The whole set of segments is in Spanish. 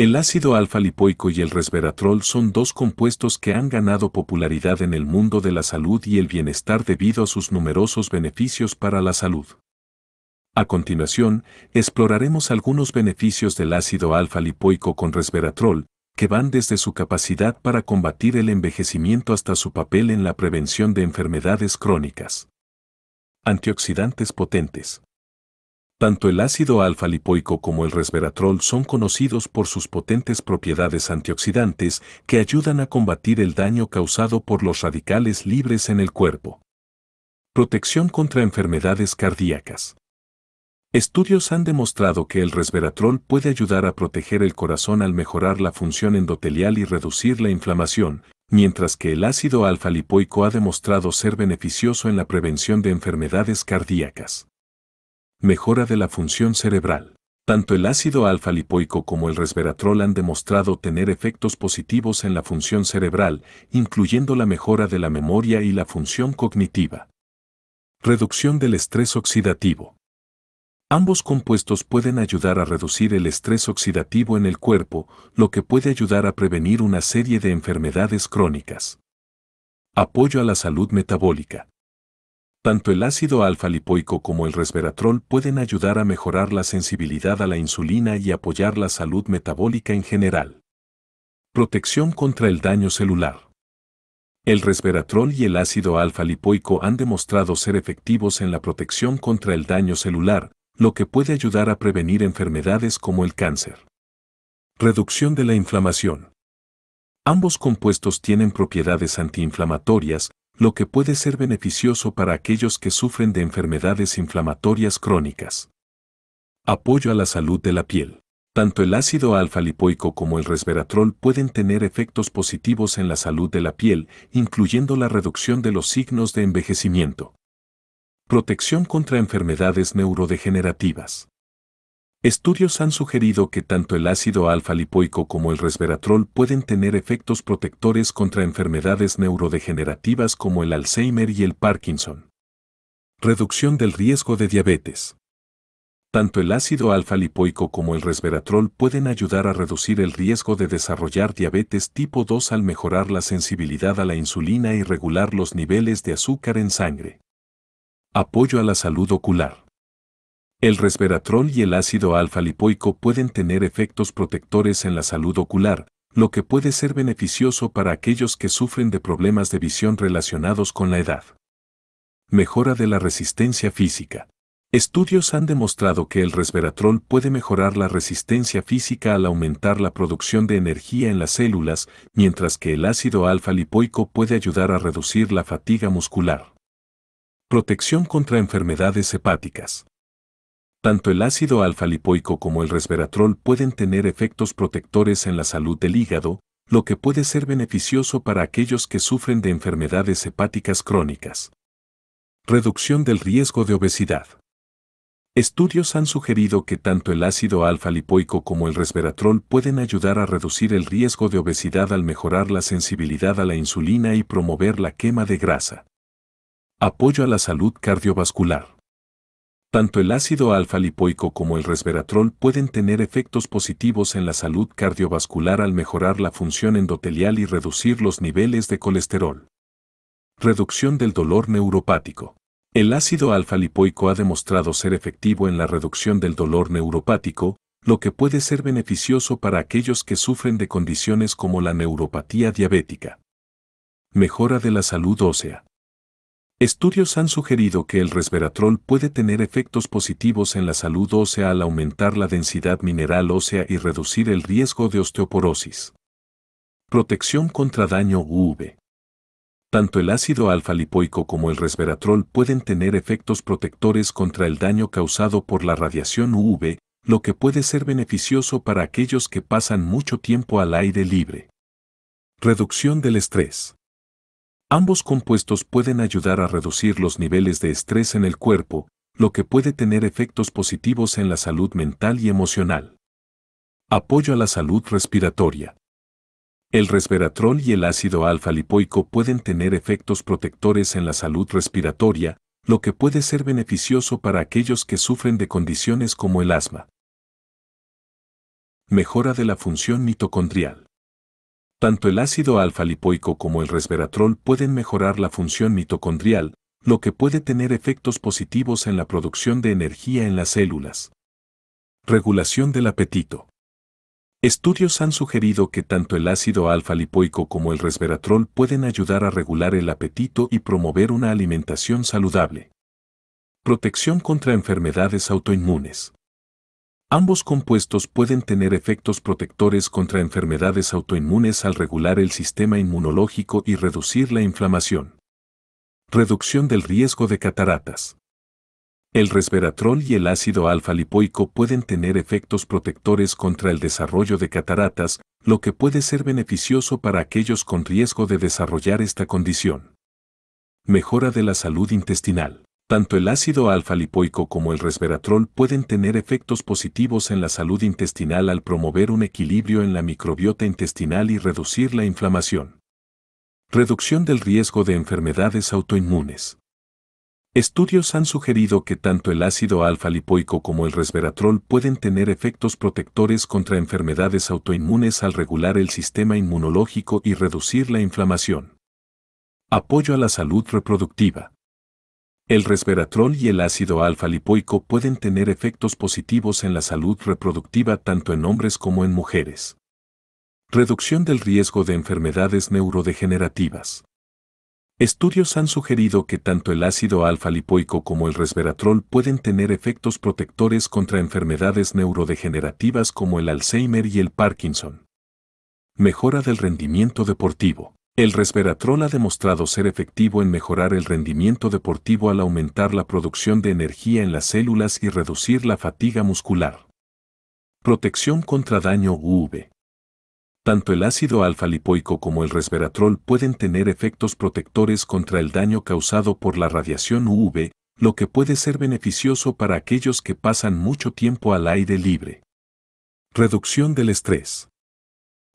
El ácido alfa-lipoico y el resveratrol son dos compuestos que han ganado popularidad en el mundo de la salud y el bienestar debido a sus numerosos beneficios para la salud. A continuación, exploraremos algunos beneficios del ácido alfa-lipoico con resveratrol, que van desde su capacidad para combatir el envejecimiento hasta su papel en la prevención de enfermedades crónicas. Antioxidantes potentes. Tanto el ácido alfa-lipoico como el resveratrol son conocidos por sus potentes propiedades antioxidantes que ayudan a combatir el daño causado por los radicales libres en el cuerpo. Protección contra enfermedades cardíacas. Estudios han demostrado que el resveratrol puede ayudar a proteger el corazón al mejorar la función endotelial y reducir la inflamación, mientras que el ácido alfa-lipoico ha demostrado ser beneficioso en la prevención de enfermedades cardíacas mejora de la función cerebral. Tanto el ácido alfa-lipoico como el resveratrol han demostrado tener efectos positivos en la función cerebral, incluyendo la mejora de la memoria y la función cognitiva. Reducción del estrés oxidativo. Ambos compuestos pueden ayudar a reducir el estrés oxidativo en el cuerpo, lo que puede ayudar a prevenir una serie de enfermedades crónicas. Apoyo a la salud metabólica. Tanto el ácido alfa-lipoico como el resveratrol pueden ayudar a mejorar la sensibilidad a la insulina y apoyar la salud metabólica en general. Protección contra el daño celular. El resveratrol y el ácido alfa-lipoico han demostrado ser efectivos en la protección contra el daño celular, lo que puede ayudar a prevenir enfermedades como el cáncer. Reducción de la inflamación. Ambos compuestos tienen propiedades antiinflamatorias, lo que puede ser beneficioso para aquellos que sufren de enfermedades inflamatorias crónicas. Apoyo a la salud de la piel. Tanto el ácido alfa-lipoico como el resveratrol pueden tener efectos positivos en la salud de la piel, incluyendo la reducción de los signos de envejecimiento. Protección contra enfermedades neurodegenerativas. Estudios han sugerido que tanto el ácido alfa-lipoico como el resveratrol pueden tener efectos protectores contra enfermedades neurodegenerativas como el Alzheimer y el Parkinson. Reducción del riesgo de diabetes. Tanto el ácido alfa-lipoico como el resveratrol pueden ayudar a reducir el riesgo de desarrollar diabetes tipo 2 al mejorar la sensibilidad a la insulina y regular los niveles de azúcar en sangre. Apoyo a la salud ocular. El resveratrol y el ácido alfa-lipoico pueden tener efectos protectores en la salud ocular, lo que puede ser beneficioso para aquellos que sufren de problemas de visión relacionados con la edad. Mejora de la resistencia física. Estudios han demostrado que el resveratrol puede mejorar la resistencia física al aumentar la producción de energía en las células, mientras que el ácido alfa-lipoico puede ayudar a reducir la fatiga muscular. Protección contra enfermedades hepáticas. Tanto el ácido alfa-lipoico como el resveratrol pueden tener efectos protectores en la salud del hígado, lo que puede ser beneficioso para aquellos que sufren de enfermedades hepáticas crónicas. Reducción del riesgo de obesidad. Estudios han sugerido que tanto el ácido alfa-lipoico como el resveratrol pueden ayudar a reducir el riesgo de obesidad al mejorar la sensibilidad a la insulina y promover la quema de grasa. Apoyo a la salud cardiovascular. Tanto el ácido alfa-lipoico como el resveratrol pueden tener efectos positivos en la salud cardiovascular al mejorar la función endotelial y reducir los niveles de colesterol. Reducción del dolor neuropático. El ácido alfa-lipoico ha demostrado ser efectivo en la reducción del dolor neuropático, lo que puede ser beneficioso para aquellos que sufren de condiciones como la neuropatía diabética. Mejora de la salud ósea. Estudios han sugerido que el resveratrol puede tener efectos positivos en la salud ósea al aumentar la densidad mineral ósea y reducir el riesgo de osteoporosis. Protección contra daño UV. Tanto el ácido alfa-lipoico como el resveratrol pueden tener efectos protectores contra el daño causado por la radiación UV, lo que puede ser beneficioso para aquellos que pasan mucho tiempo al aire libre. Reducción del estrés. Ambos compuestos pueden ayudar a reducir los niveles de estrés en el cuerpo, lo que puede tener efectos positivos en la salud mental y emocional. Apoyo a la salud respiratoria. El resveratrol y el ácido alfa-lipoico pueden tener efectos protectores en la salud respiratoria, lo que puede ser beneficioso para aquellos que sufren de condiciones como el asma. Mejora de la función mitocondrial. Tanto el ácido alfa-lipoico como el resveratrol pueden mejorar la función mitocondrial, lo que puede tener efectos positivos en la producción de energía en las células. Regulación del apetito. Estudios han sugerido que tanto el ácido alfa-lipoico como el resveratrol pueden ayudar a regular el apetito y promover una alimentación saludable. Protección contra enfermedades autoinmunes. Ambos compuestos pueden tener efectos protectores contra enfermedades autoinmunes al regular el sistema inmunológico y reducir la inflamación. Reducción del riesgo de cataratas. El resveratrol y el ácido alfa lipoico pueden tener efectos protectores contra el desarrollo de cataratas, lo que puede ser beneficioso para aquellos con riesgo de desarrollar esta condición. Mejora de la salud intestinal. Tanto el ácido alfa-lipoico como el resveratrol pueden tener efectos positivos en la salud intestinal al promover un equilibrio en la microbiota intestinal y reducir la inflamación. Reducción del riesgo de enfermedades autoinmunes. Estudios han sugerido que tanto el ácido alfa-lipoico como el resveratrol pueden tener efectos protectores contra enfermedades autoinmunes al regular el sistema inmunológico y reducir la inflamación. Apoyo a la salud reproductiva. El resveratrol y el ácido alfa lipoico pueden tener efectos positivos en la salud reproductiva tanto en hombres como en mujeres. Reducción del riesgo de enfermedades neurodegenerativas. Estudios han sugerido que tanto el ácido alfa lipoico como el resveratrol pueden tener efectos protectores contra enfermedades neurodegenerativas como el Alzheimer y el Parkinson. Mejora del rendimiento deportivo. El resveratrol ha demostrado ser efectivo en mejorar el rendimiento deportivo al aumentar la producción de energía en las células y reducir la fatiga muscular. Protección contra daño UV. Tanto el ácido alfa lipoico como el resveratrol pueden tener efectos protectores contra el daño causado por la radiación UV, lo que puede ser beneficioso para aquellos que pasan mucho tiempo al aire libre. Reducción del estrés.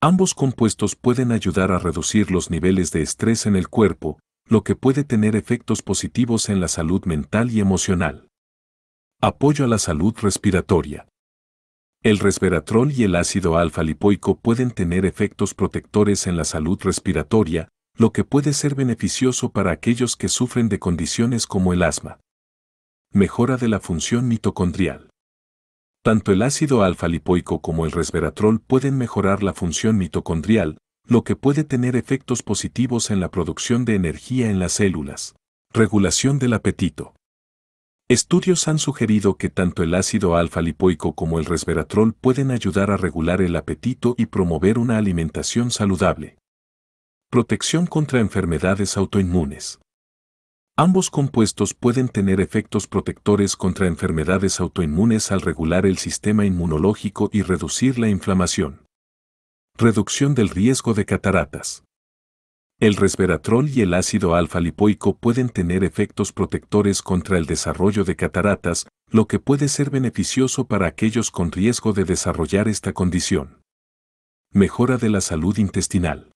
Ambos compuestos pueden ayudar a reducir los niveles de estrés en el cuerpo, lo que puede tener efectos positivos en la salud mental y emocional. Apoyo a la salud respiratoria. El resveratrol y el ácido alfa lipoico pueden tener efectos protectores en la salud respiratoria, lo que puede ser beneficioso para aquellos que sufren de condiciones como el asma. Mejora de la función mitocondrial. Tanto el ácido alfa-lipoico como el resveratrol pueden mejorar la función mitocondrial, lo que puede tener efectos positivos en la producción de energía en las células. Regulación del apetito. Estudios han sugerido que tanto el ácido alfa-lipoico como el resveratrol pueden ayudar a regular el apetito y promover una alimentación saludable. Protección contra enfermedades autoinmunes. Ambos compuestos pueden tener efectos protectores contra enfermedades autoinmunes al regular el sistema inmunológico y reducir la inflamación. Reducción del riesgo de cataratas. El resveratrol y el ácido alfa lipoico pueden tener efectos protectores contra el desarrollo de cataratas, lo que puede ser beneficioso para aquellos con riesgo de desarrollar esta condición. Mejora de la salud intestinal.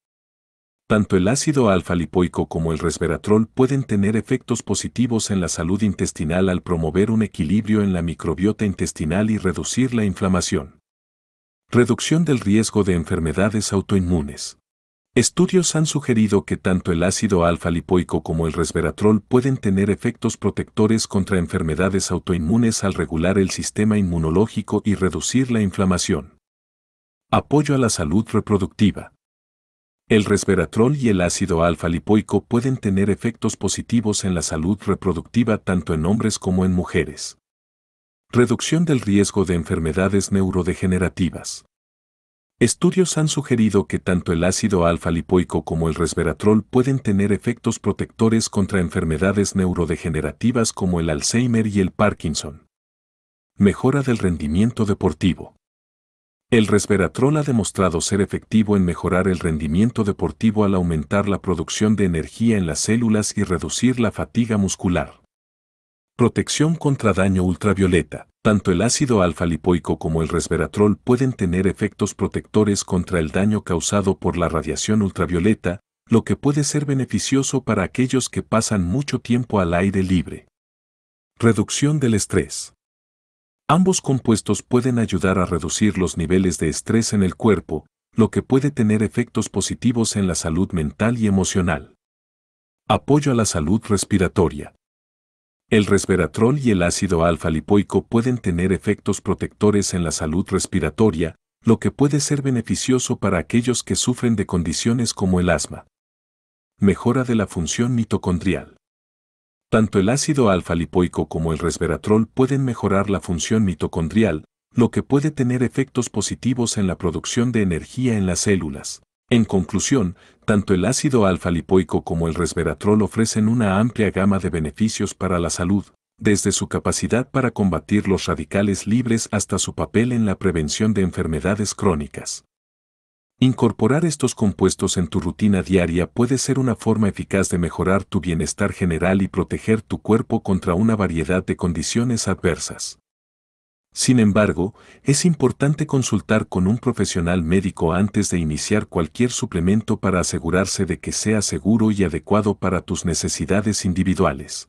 Tanto el ácido alfa-lipoico como el resveratrol pueden tener efectos positivos en la salud intestinal al promover un equilibrio en la microbiota intestinal y reducir la inflamación. Reducción del riesgo de enfermedades autoinmunes. Estudios han sugerido que tanto el ácido alfa-lipoico como el resveratrol pueden tener efectos protectores contra enfermedades autoinmunes al regular el sistema inmunológico y reducir la inflamación. Apoyo a la salud reproductiva. El resveratrol y el ácido alfa lipoico pueden tener efectos positivos en la salud reproductiva tanto en hombres como en mujeres. Reducción del riesgo de enfermedades neurodegenerativas. Estudios han sugerido que tanto el ácido alfa lipoico como el resveratrol pueden tener efectos protectores contra enfermedades neurodegenerativas como el Alzheimer y el Parkinson. Mejora del rendimiento deportivo. El resveratrol ha demostrado ser efectivo en mejorar el rendimiento deportivo al aumentar la producción de energía en las células y reducir la fatiga muscular. Protección contra daño ultravioleta. Tanto el ácido alfa lipoico como el resveratrol pueden tener efectos protectores contra el daño causado por la radiación ultravioleta, lo que puede ser beneficioso para aquellos que pasan mucho tiempo al aire libre. Reducción del estrés. Ambos compuestos pueden ayudar a reducir los niveles de estrés en el cuerpo, lo que puede tener efectos positivos en la salud mental y emocional. Apoyo a la salud respiratoria. El resveratrol y el ácido alfa lipoico pueden tener efectos protectores en la salud respiratoria, lo que puede ser beneficioso para aquellos que sufren de condiciones como el asma. Mejora de la función mitocondrial. Tanto el ácido alfa-lipoico como el resveratrol pueden mejorar la función mitocondrial, lo que puede tener efectos positivos en la producción de energía en las células. En conclusión, tanto el ácido alfa-lipoico como el resveratrol ofrecen una amplia gama de beneficios para la salud, desde su capacidad para combatir los radicales libres hasta su papel en la prevención de enfermedades crónicas. Incorporar estos compuestos en tu rutina diaria puede ser una forma eficaz de mejorar tu bienestar general y proteger tu cuerpo contra una variedad de condiciones adversas. Sin embargo, es importante consultar con un profesional médico antes de iniciar cualquier suplemento para asegurarse de que sea seguro y adecuado para tus necesidades individuales.